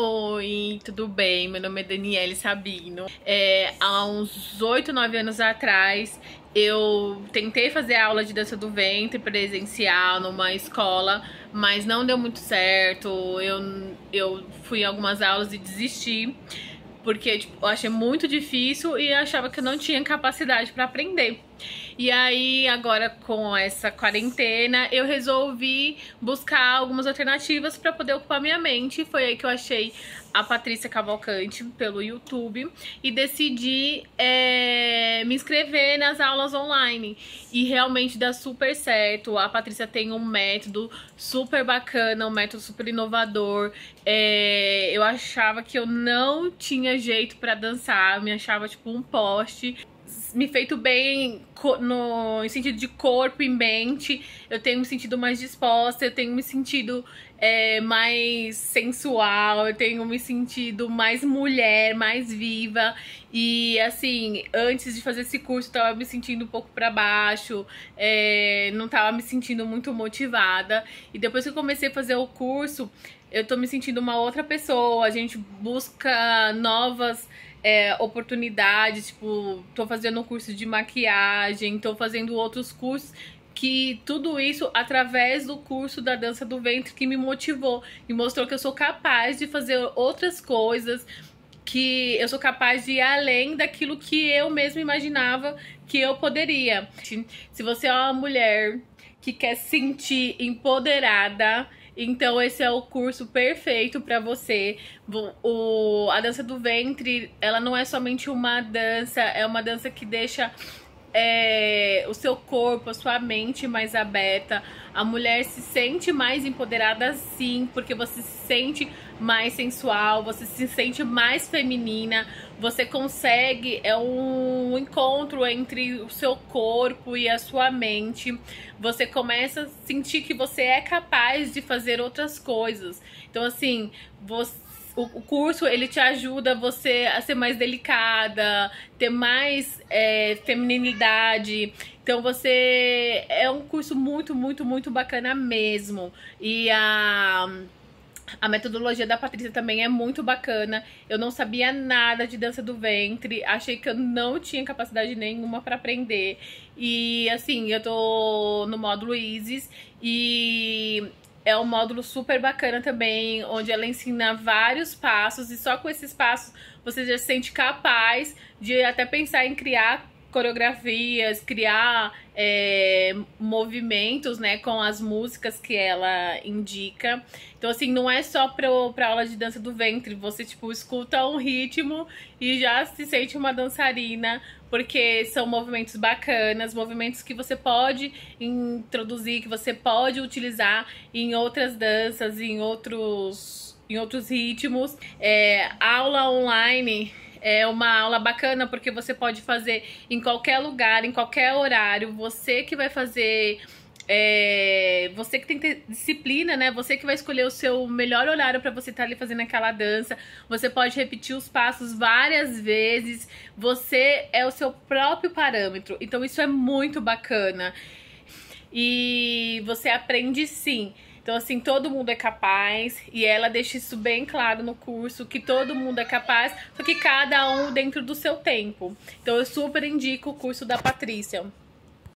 Oi, tudo bem? Meu nome é Daniele Sabino. É, há uns 8, 9 anos atrás, eu tentei fazer aula de dança do ventre presencial numa escola, mas não deu muito certo. Eu, eu fui em algumas aulas e desisti, porque tipo, eu achei muito difícil e achava que eu não tinha capacidade para aprender. E aí, agora com essa quarentena, eu resolvi buscar algumas alternativas para poder ocupar minha mente. Foi aí que eu achei a Patrícia Cavalcante pelo YouTube e decidi é, me inscrever nas aulas online. E realmente dá super certo. A Patrícia tem um método super bacana, um método super inovador. É, eu achava que eu não tinha jeito para dançar, eu me achava tipo um poste. Me feito bem no, em sentido de corpo e mente, eu tenho me sentido mais disposta, eu tenho me sentido é, mais sensual, eu tenho me sentido mais mulher, mais viva. E assim, antes de fazer esse curso, eu tava me sentindo um pouco para baixo, é, não tava me sentindo muito motivada. E depois que eu comecei a fazer o curso, eu tô me sentindo uma outra pessoa. A gente busca novas. É, oportunidades, tipo, tô fazendo um curso de maquiagem estou então fazendo outros cursos que tudo isso através do curso da dança do ventre que me motivou e mostrou que eu sou capaz de fazer outras coisas, que eu sou capaz de ir além daquilo que eu mesma imaginava que eu poderia. Se você é uma mulher que quer se sentir empoderada, então esse é o curso perfeito para você. O, a dança do ventre, ela não é somente uma dança, é uma dança que deixa é, o seu corpo, a sua mente mais aberta. A mulher se sente mais empoderada sim, porque você se sente mais sensual, você se sente mais feminina, você consegue é um encontro entre o seu corpo e a sua mente. Você começa a sentir que você é capaz de fazer outras coisas. Então assim, você o, o curso ele te ajuda você a ser mais delicada, ter mais é, feminilidade. Então você é um curso muito, muito, muito bacana mesmo. E a a metodologia da Patrícia também é muito bacana. Eu não sabia nada de dança do ventre, achei que eu não tinha capacidade nenhuma para aprender. E assim, eu tô no módulo ISIS e é um módulo super bacana também, onde ela ensina vários passos e só com esses passos você já se sente capaz de até pensar em criar coreografias, criar é, movimentos, né, com as músicas que ela indica. Então, assim, não é só pro, pra aula de dança do ventre, você, tipo, escuta um ritmo e já se sente uma dançarina, porque são movimentos bacanas, movimentos que você pode introduzir, que você pode utilizar em outras danças, em outros, em outros ritmos. É, aula online é uma aula bacana porque você pode fazer em qualquer lugar, em qualquer horário. Você que vai fazer. É, você que tem que ter disciplina, né? Você que vai escolher o seu melhor horário para você estar tá ali fazendo aquela dança. Você pode repetir os passos várias vezes. Você é o seu próprio parâmetro. Então isso é muito bacana. E você aprende sim. Então, assim, todo mundo é capaz e ela deixa isso bem claro no curso, que todo mundo é capaz, só que cada um dentro do seu tempo. Então, eu super indico o curso da Patrícia.